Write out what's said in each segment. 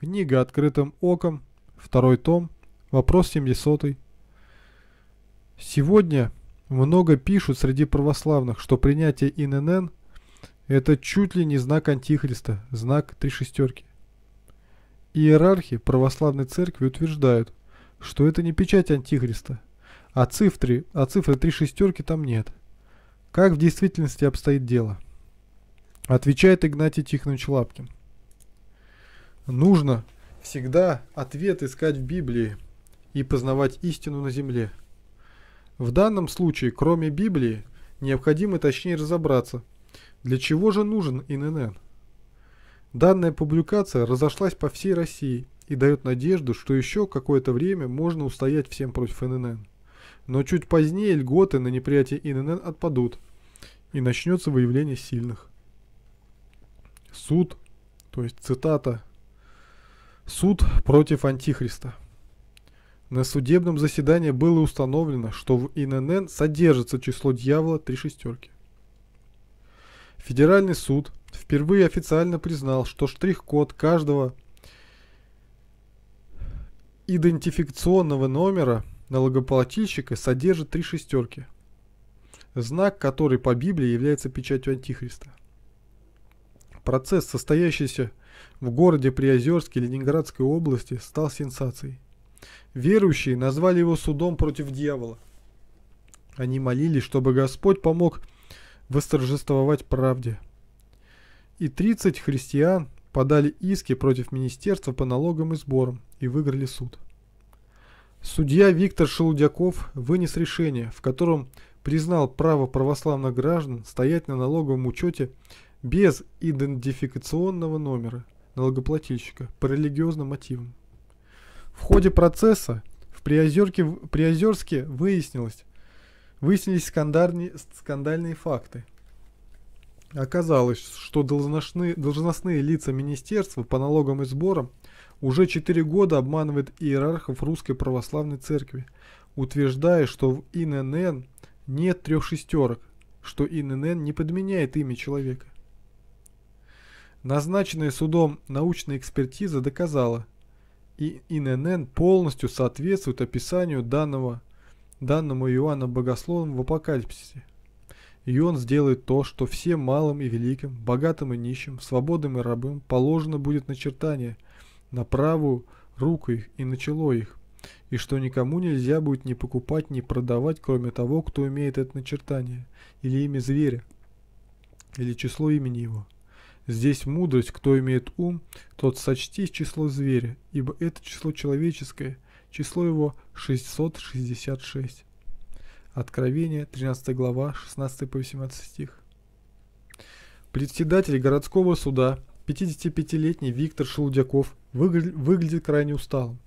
Книга «Открытым оком», второй том, вопрос 70. Сегодня много пишут среди православных, что принятие ИНН – это чуть ли не знак Антихриста, знак три шестерки. Иерархи православной церкви утверждают, что это не печать Антихриста, а цифры, а цифры три шестерки там нет. Как в действительности обстоит дело? Отвечает Игнатий Тихонович Лапкин – Нужно всегда ответ искать в Библии и познавать истину на земле. В данном случае, кроме Библии, необходимо точнее разобраться, для чего же нужен ИНН. Данная публикация разошлась по всей России и дает надежду, что еще какое-то время можно устоять всем против ИНН. Но чуть позднее льготы на неприятие ИНН отпадут, и начнется выявление сильных. Суд, то есть цитата Суд против Антихриста. На судебном заседании было установлено, что в ИНН содержится число дьявола три шестерки. Федеральный суд впервые официально признал, что штрих-код каждого идентификационного номера налогоплательщика содержит три шестерки, знак который по Библии является печатью Антихриста. Процесс, состоящийся в городе Приозерске Ленинградской области стал сенсацией. Верующие назвали его судом против дьявола. Они молились, чтобы Господь помог восторжествовать правде. И 30 христиан подали иски против Министерства по налогам и сборам и выиграли суд. Судья Виктор Шелудяков вынес решение, в котором признал право православных граждан стоять на налоговом учете без идентификационного номера налогоплательщика по религиозным мотивам. В ходе процесса в Приозерке, Приозерске выяснилось, выяснились скандальные, скандальные факты. Оказалось, что должностные, должностные лица министерства по налогам и сборам уже 4 года обманывают иерархов Русской Православной Церкви, утверждая, что в ИНН нет трех шестерок, что ИНН не подменяет имя человека. Назначенная судом научная экспертиза доказала, и ИНН полностью соответствует описанию данного, данному Иоанна Богословом в Апокалипсисе. И он сделает то, что всем малым и великим, богатым и нищим, свободным и рабым положено будет начертание на правую руку их и начало их, и что никому нельзя будет ни покупать, ни продавать, кроме того, кто имеет это начертание, или имя зверя, или число имени его. Здесь мудрость, кто имеет ум, тот сочти число зверя, ибо это число человеческое, число его 666. Откровение, 13 глава, 16 по 18 стих. Председатель городского суда, 55-летний Виктор Шелудяков, выгля выглядит крайне усталым.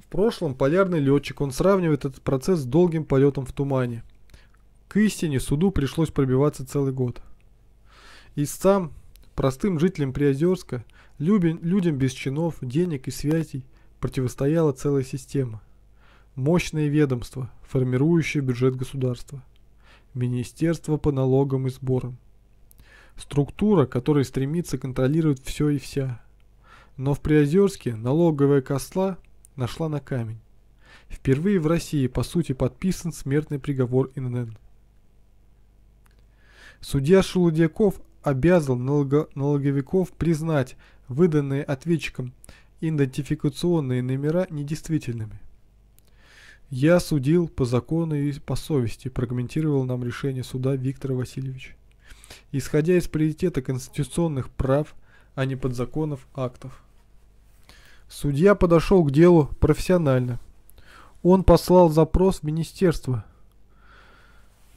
В прошлом полярный летчик, он сравнивает этот процесс с долгим полетом в тумане. К истине суду пришлось пробиваться целый год. И сам, простым жителям Приозерска, любен, людям без чинов, денег и связей, противостояла целая система. Мощное ведомство, формирующее бюджет государства. Министерство по налогам и сборам. Структура, которая стремится контролировать все и вся. Но в Приозерске налоговая косла нашла на камень. Впервые в России, по сути, подписан смертный приговор ИНН. Судья Шелудяков обязал налоговиков признать выданные ответчикам идентификационные номера недействительными. «Я судил по закону и по совести», – прокомментировал нам решение суда Виктор Васильевич. «Исходя из приоритета конституционных прав, а не подзаконов актов». Судья подошел к делу профессионально. Он послал запрос в министерство –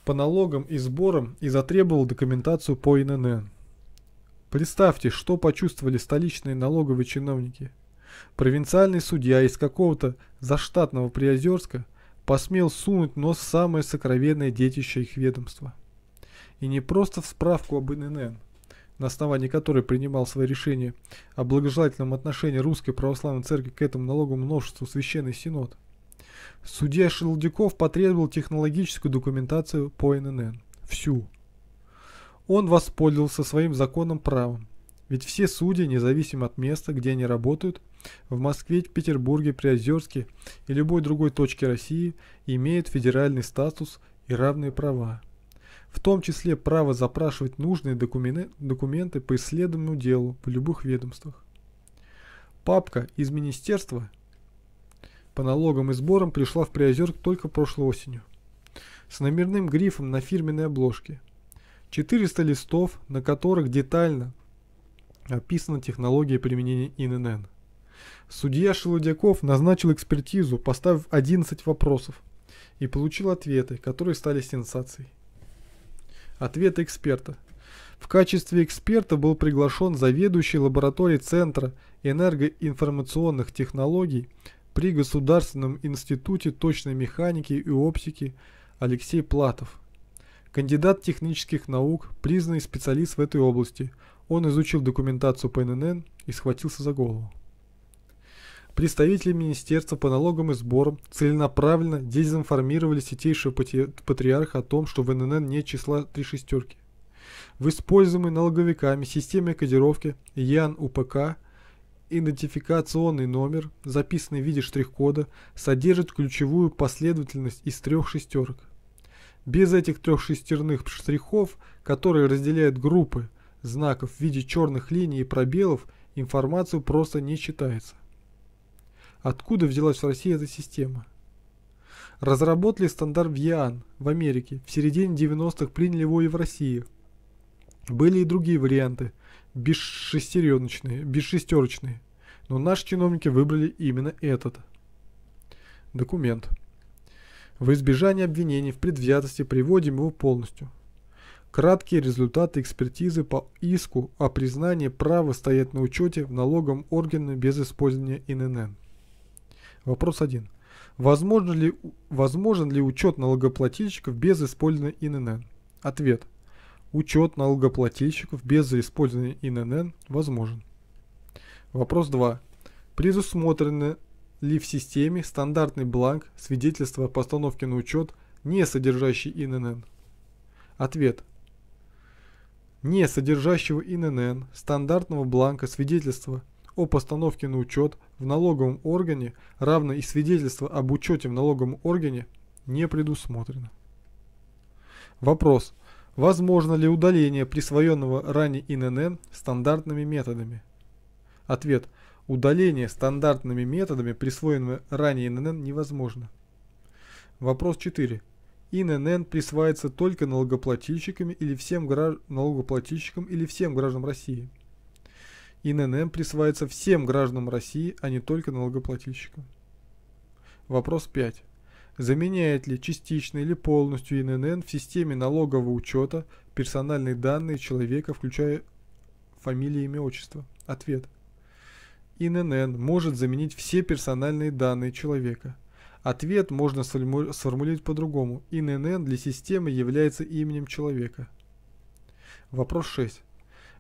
по налогам и сборам и затребовал документацию по ИНН. Представьте, что почувствовали столичные налоговые чиновники. Провинциальный судья из какого-то заштатного Приозерска посмел сунуть нос в самое сокровенное детище их ведомства. И не просто в справку об ИНН, на основании которой принимал свое решение, о благожелательном отношении Русской Православной Церкви к этому налогу множеству Священный Синод, Судья Шелдяков потребовал технологическую документацию по ННН. Всю. Он воспользовался своим законным правом. Ведь все судьи, независимо от места, где они работают, в Москве, Петербурге, Приозерске и любой другой точке России, имеют федеральный статус и равные права. В том числе право запрашивать нужные документы по исследованному делу в любых ведомствах. Папка из министерства – по налогам и сборам пришла в приозерск только прошлой осенью. С номерным грифом на фирменной обложке. 400 листов, на которых детально описана технология применения ИНН. Судья Шелудяков назначил экспертизу, поставив 11 вопросов, и получил ответы, которые стали сенсацией. Ответы эксперта. В качестве эксперта был приглашен заведующий лабораторией Центра энергоинформационных технологий при Государственном институте точной механики и оптики Алексей Платов. Кандидат технических наук, признанный специалист в этой области. Он изучил документацию по ННН и схватился за голову. Представители Министерства по налогам и сборам целенаправленно дезинформировали сетейшего патриарха о том, что в ННН нет числа три шестерки. В используемой налоговиками системе кодировки ЯН УПК идентификационный номер, записанный в виде штрих-кода, содержит ключевую последовательность из трех шестерок. Без этих трех шестерных штрихов, которые разделяют группы знаков в виде черных линий и пробелов, информацию просто не читается. Откуда взялась в России эта система? Разработали стандарт в ЯАН, в Америке, в середине 90-х приняли его и в России. Были и другие варианты, бесшестереночные, бесшестерочные. Но наши чиновники выбрали именно этот документ. В избежание обвинений в предвзятости приводим его полностью. Краткие результаты экспертизы по иску о признании права стоять на учете в налоговом органе без использования ИНН. Вопрос 1. Возможно ли, возможен ли учет налогоплательщиков без использования ИНН? Ответ. Учет налогоплательщиков без использования ИНН возможен. Вопрос 2. Предусмотрены ли в системе стандартный бланк свидетельства о постановке на учет, не содержащий ИНН? Ответ. Не содержащего ИНН стандартного бланка свидетельства о постановке на учет в налоговом органе, равно и свидетельство об учете в налоговом органе, не предусмотрено. Вопрос. Возможно ли удаление присвоенного ранее ИНН стандартными методами? Ответ. Удаление стандартными методами присвоенного ранее ИНН невозможно. Вопрос 4. ИНН присваивается только налогоплательщиками или всем гражд... налогоплательщикам или всем гражданам России. ИНН присваивается всем гражданам России, а не только налогоплательщикам. Вопрос 5. Заменяет ли частично или полностью ИНН в системе налогового учета персональные данные человека, включая фамилию, имя, отчество? Ответ. ИНН может заменить все персональные данные человека. Ответ можно сформулировать по-другому. ИНН для системы является именем человека. Вопрос 6.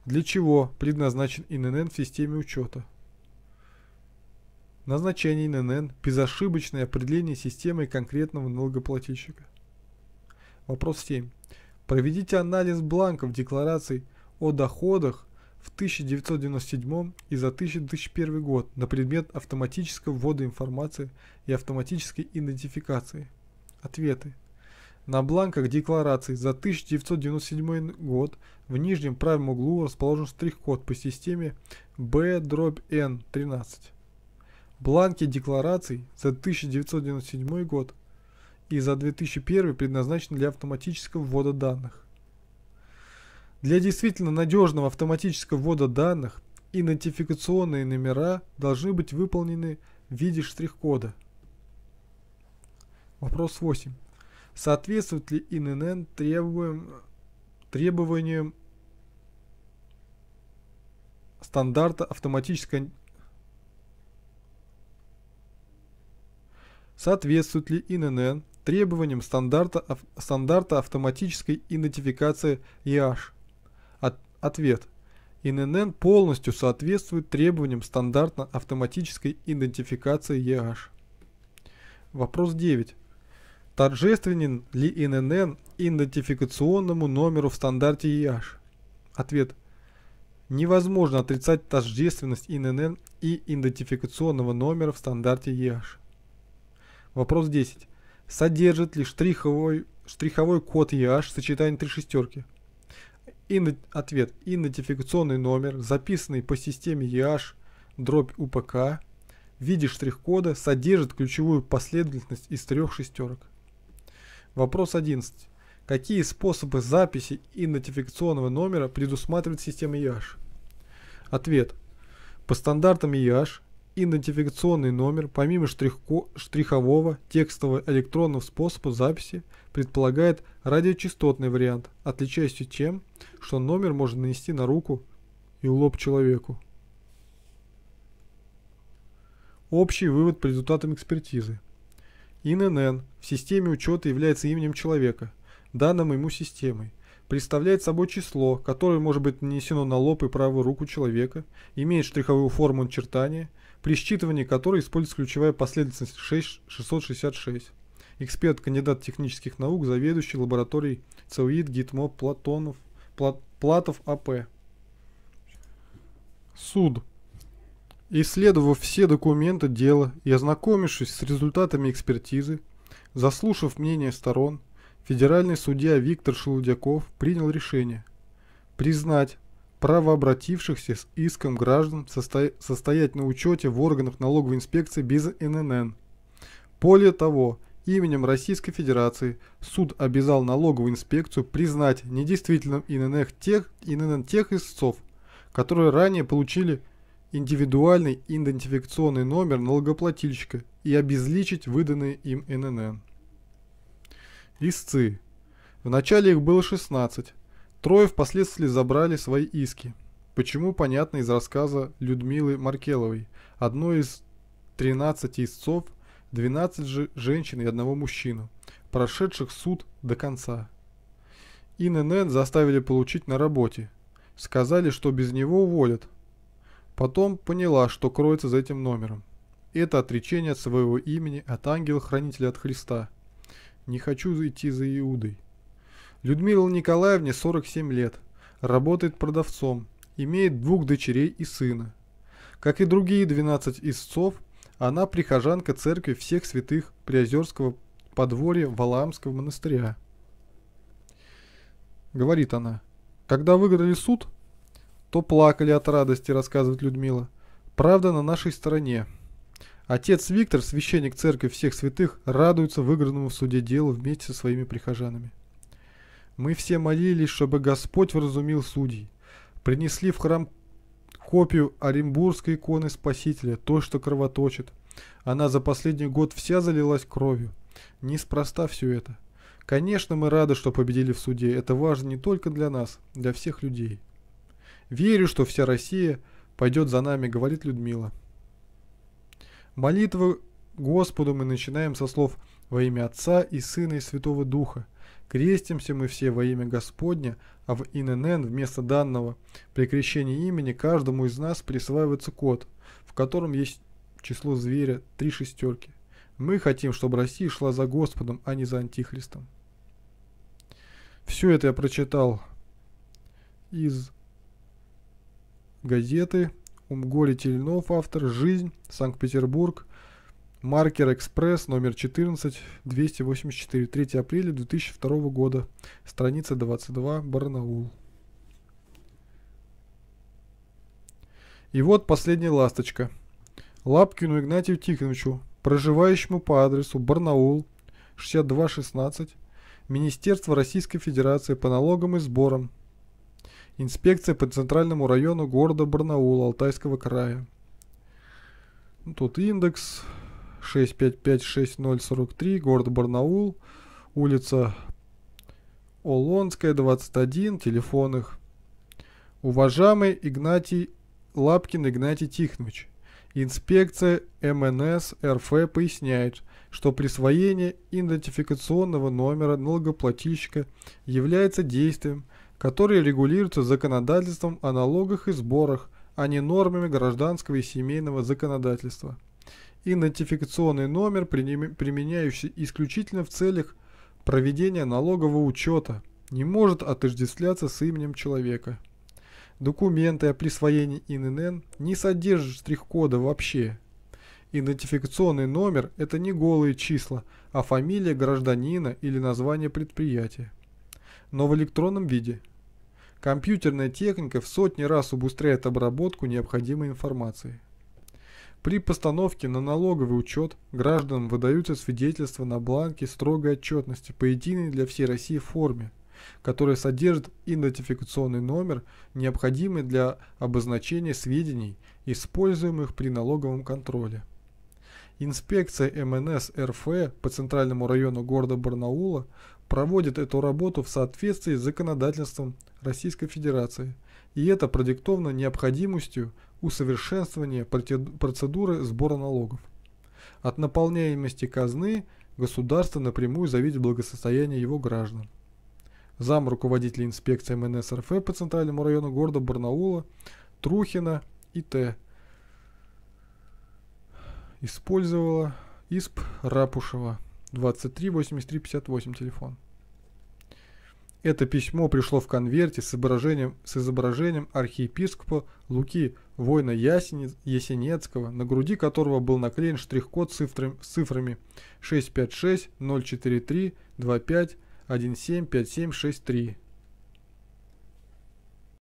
Для чего предназначен ИНН в системе учета? назначение ННН, безошибочное определение системой конкретного налогоплательщика. Вопрос 7. Проведите анализ бланков деклараций о доходах в 1997 и за 2001 год на предмет автоматического ввода информации и автоматической идентификации. Ответы. На бланках деклараций за 1997 год в нижнем правом углу расположен штрих-код по системе B-N13. Бланки деклараций за 1997 год и за 2001 предназначены для автоматического ввода данных. Для действительно надежного автоматического ввода данных идентификационные номера должны быть выполнены в виде штрих-кода. Вопрос 8. Соответствует ли ИНН требуем, требованиям стандарта автоматической соответствует ли ИНН требованиям стандарта, стандарта автоматической идентификации ИАШ? От, ответ. ИНН полностью соответствует требованиям стандарта автоматической идентификации ИАШ. Вопрос 9. Торжественен ли ИНН идентификационному номеру в стандарте ИАШ? Ответ. Невозможно отрицать тождественность ИНН и идентификационного номера в стандарте ЕАШ. Вопрос 10. Содержит ли штриховой, штриховой код EH сочетание три шестерки? И ответ. Идентификационный номер, записанный по системе EH дробь УПК в виде штрих-кода, содержит ключевую последовательность из трех шестерок. Вопрос 11. Какие способы записи идентификационного номера предусматривает система EH? Ответ. По стандартам EH идентификационный номер, помимо штрихко, штрихового текстового электронного способа записи, предполагает радиочастотный вариант, отличающийся тем, что номер можно нанести на руку и лоб человеку. Общий вывод по результатам экспертизы. ИНН в системе учета является именем человека, данным ему системой – представляет собой число, которое может быть нанесено на лоб и правую руку человека, имеет штриховую форму начертания, при считывании которой используется ключевая последовательность 6666. Эксперт, кандидат технических наук, заведующий лабораторией ЦУИД ГИТМО Платонов, Плат, Платов АП. Суд. Исследовав все документы дела и ознакомившись с результатами экспертизы, заслушав мнение сторон, федеральный судья Виктор Шелудяков принял решение признать право обратившихся с иском граждан состо... состоять на учете в органах налоговой инспекции без ННН. Более того, именем Российской Федерации суд обязал налоговую инспекцию признать недействительным ИНН тех, ИНН тех истцов, которые ранее получили индивидуальный идентификационный номер налогоплательщика и обезличить выданные им ННН. Истцы. Вначале их было 16. Трое впоследствии забрали свои иски. Почему, понятно из рассказа Людмилы Маркеловой. Одной из 13 истцов, 12 же женщин и одного мужчину, прошедших суд до конца. ИНН заставили получить на работе. Сказали, что без него уволят. Потом поняла, что кроется за этим номером. Это отречение от своего имени, от ангела-хранителя от Христа – не хочу идти за Иудой. Людмила Николаевне 47 лет, работает продавцом, имеет двух дочерей и сына. Как и другие 12 истцов, она прихожанка церкви всех святых Приозерского подворья Валаамского монастыря. Говорит она, когда выиграли суд, то плакали от радости, рассказывает Людмила. Правда на нашей стороне, Отец Виктор, священник Церкви Всех Святых, радуется выигранному в суде делу вместе со своими прихожанами. Мы все молились, чтобы Господь вразумил судей. Принесли в храм копию Оренбургской иконы Спасителя, то, что кровоточит. Она за последний год вся залилась кровью. Неспроста все это. Конечно, мы рады, что победили в суде. Это важно не только для нас, для всех людей. Верю, что вся Россия пойдет за нами, говорит Людмила. Молитву Господу мы начинаем со слов «Во имя Отца и Сына и Святого Духа». Крестимся мы все во имя Господня, а в ИНН вместо данного при крещении имени каждому из нас присваивается код, в котором есть число зверя три шестерки. Мы хотим, чтобы Россия шла за Господом, а не за Антихристом. Все это я прочитал из газеты Умгори Тельнов, автор «Жизнь», Санкт-Петербург, Маркер Экспресс, номер 14, 284, 3 апреля 2002 года, страница 22, Барнаул. И вот последняя ласточка. Лапкину Игнатию Тихоновичу, проживающему по адресу Барнаул, 6216, Министерство Российской Федерации по налогам и сборам, Инспекция по центральному району города Барнаул Алтайского края. Ну, тут индекс 6556043, город Барнаул, улица Олонская, 21, телефон их. Уважаемый Игнатий Лапкин Игнатий Тихонович, инспекция МНС РФ поясняет, что присвоение идентификационного номера налогоплательщика является действием – которые регулируются законодательством о налогах и сборах, а не нормами гражданского и семейного законодательства. Идентификационный номер, применяющийся исключительно в целях проведения налогового учета, не может отождествляться с именем человека. Документы о присвоении ИНН не содержат штрих-кода вообще. Идентификационный номер – это не голые числа, а фамилия гражданина или название предприятия но в электронном виде. Компьютерная техника в сотни раз убыстряет обработку необходимой информации. При постановке на налоговый учет гражданам выдаются свидетельства на бланке строгой отчетности по единой для всей России форме, которая содержит идентификационный номер, необходимый для обозначения сведений, используемых при налоговом контроле. Инспекция МНС РФ по центральному району города Барнаула проводит эту работу в соответствии с законодательством Российской Федерации, и это продиктовано необходимостью усовершенствования процедуры сбора налогов. От наполняемости казны государство напрямую зависит благосостояние его граждан. Зам руководителя инспекции МНС РФ по центральному району города Барнаула Трухина И.Т. Использовала ИСП Рапушева 238358 телефон. Это письмо пришло в конверте с изображением, с изображением архиепископа Луки, воина Ясенецкого, на груди которого был наклеен штрих-код с, цифрами, с цифрами 656 043 25 175763.